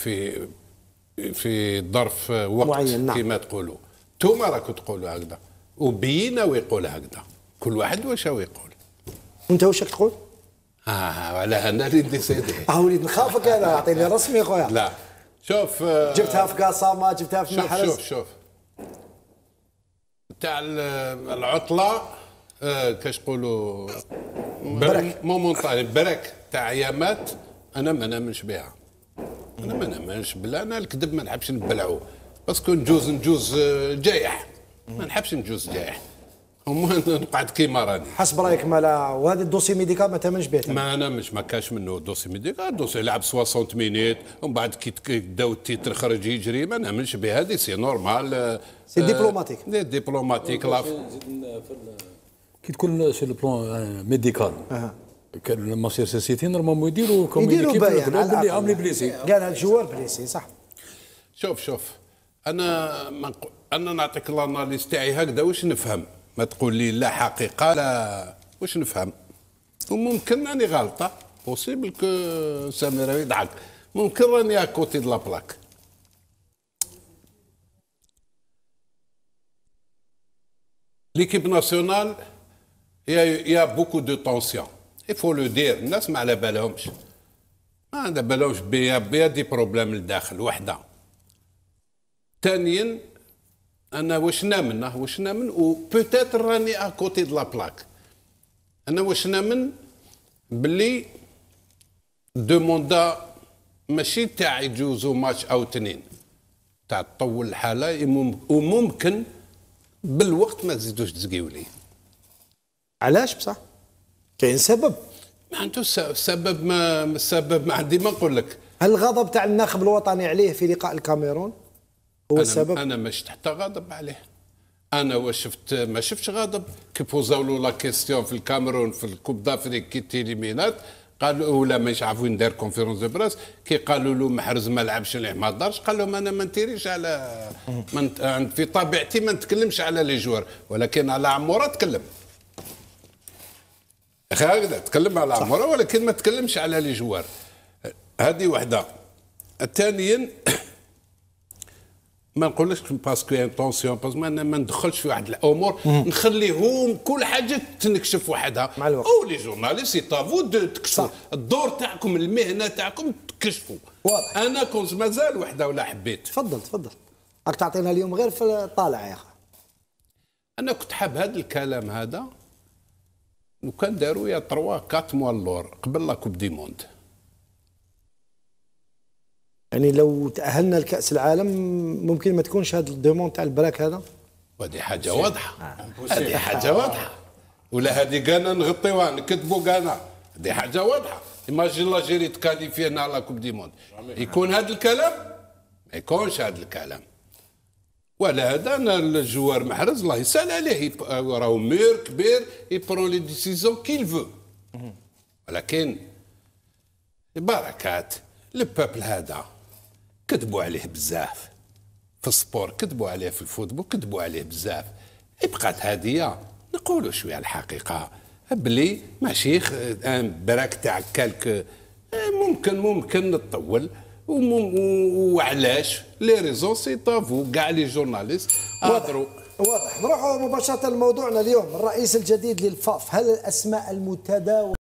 في في ظرف وقت معين نعم. كما تقولوا توما راكم تقولوا هكذا وبينا ويقول هكذا كل واحد واش يقول انت واش تقول؟ اه على انا اللي ديسيدي اه وليد نخافك انا اعطيني رسمي خويا لا شوف جبتها في قاسامه جبتها في محرز شوف شوف شوف تاع العطله آه كاش نقولوا برك مومونتاني برك تاع ايامات انا ما نامنش بها انا ما نامنش بلا انا الكذب ما نحبش نبلعو باسكو نجوز نجوز آه، جايح ما نحبش نجوز جايح نقعد كيما راني حسب رايك مالا وهذا الدوسي ميديكا ما تامنش به ما مش ما كاش منه دوسي ميديكا دوسي لعب 60 مينيت ومن بعد كي داو التيتر خرج يجري ما نامنش به هذه سي نورمال آه، سي ديبلوماتيك دي ديبلوماتيك كي تكون سي لو بلون ميديكال كان لما يصير سيتي نورمالمون يديروا يديروا بيان اللي لي بليسي كان الجوار بليسي صح شوف شوف انا ما نق... انا نعطيك الاناليز تاعي هكذا واش نفهم ما تقول لي لا حقيقه لا واش نفهم وممكن راني غلطه بوسيبل كو سامي راه يضحك ممكن راني اكوتي دو لا بلاك ليكيب ناسيونال يا يا بوكو دو طونسيون يفو لو دير الناس ما على بالهمش ما على بالهمش بيا بيا دي بروبليم لداخل وحده ثانيا انا واش نامن أه، واش نامن و بوتيتر راني ا كوتي دو لا بلاك انا واش نامن بلي دوموندا ماشي تاع يجوزو ماتش او تنين تاع تطول الحاله وممكن بالوقت ما تزيدوش تزقيولي علاش بصح كاين سبب ما عندوش السبب ما السبب ما عندي ما نقول لك الغضب تاع الناخب الوطني عليه في لقاء الكاميرون هو أنا السبب انا ما شفت حتى غضب عليه انا وشفت ما شفتش غضب كي بوزاو لا كيستيون في الكاميرون في الكوب دافريك كي تيليمينات قالوا ولا مش وين دار كونفيرونس دو براس كي قالوا له محرز ما لعبش ليه ما دارش قال لهم انا ما نتيريش على من في طبيعتي ما نتكلمش على لي جوار ولكن على عموره تكلم اخي هكذا تكلم على عمره ولكن ما تكلمش على لي جوار هذه وحده ثانيا ما نقولكش باسكو ان طونسيون باسكو ما, ما ندخلش في واحد الامور نخليهم كل حاجه تنكشف وحدها مع الوقت او لي جورناليست دو تكشفوا الدور تاعكم المهنه تاعكم تكشفوا واضح انا كنت مازال وحده ولا حبيت تفضل تفضل راك تعطينا اليوم غير في الطالع يا اخي انا كنت حاب هذا الكلام هذا لو كان داروا يا 3 4 موا اللور قبل لا كوب دي موند يعني لو تاهلنا لكاس العالم ممكن ما تكونش هذا الديمون تاع البراك هذا هذه حاجه واضحه آه. هذه حاجه واضحه ولا هذه قالنا نغطيوها نكتبوا قالنا هذه حاجه واضحه ايماجين لاجيري تكاليفينا على كوب دي موند يكون هذا الكلام ما يكونش هذا الكلام ولا هذا انا الجوار محرز الله يسهل عليه راهو مير كبير يبرون لي ديسيزيون كيل فو ولكن بركات البابل هذا كذبوا عليه بزاف في السبور كذبوا عليه في الفوتبول كذبوا عليه بزاف بقات هاديه نقولوا شويه الحقيقه بلي ماشي آه، براك تاع كالك آه، ممكن ممكن نطول وعلاش لي ريزو سي طافو كاع لي جورناليست هضروا واضح نروحوا مباشره لموضوعنا اليوم الرئيس الجديد للفاف هل الاسماء المتداوله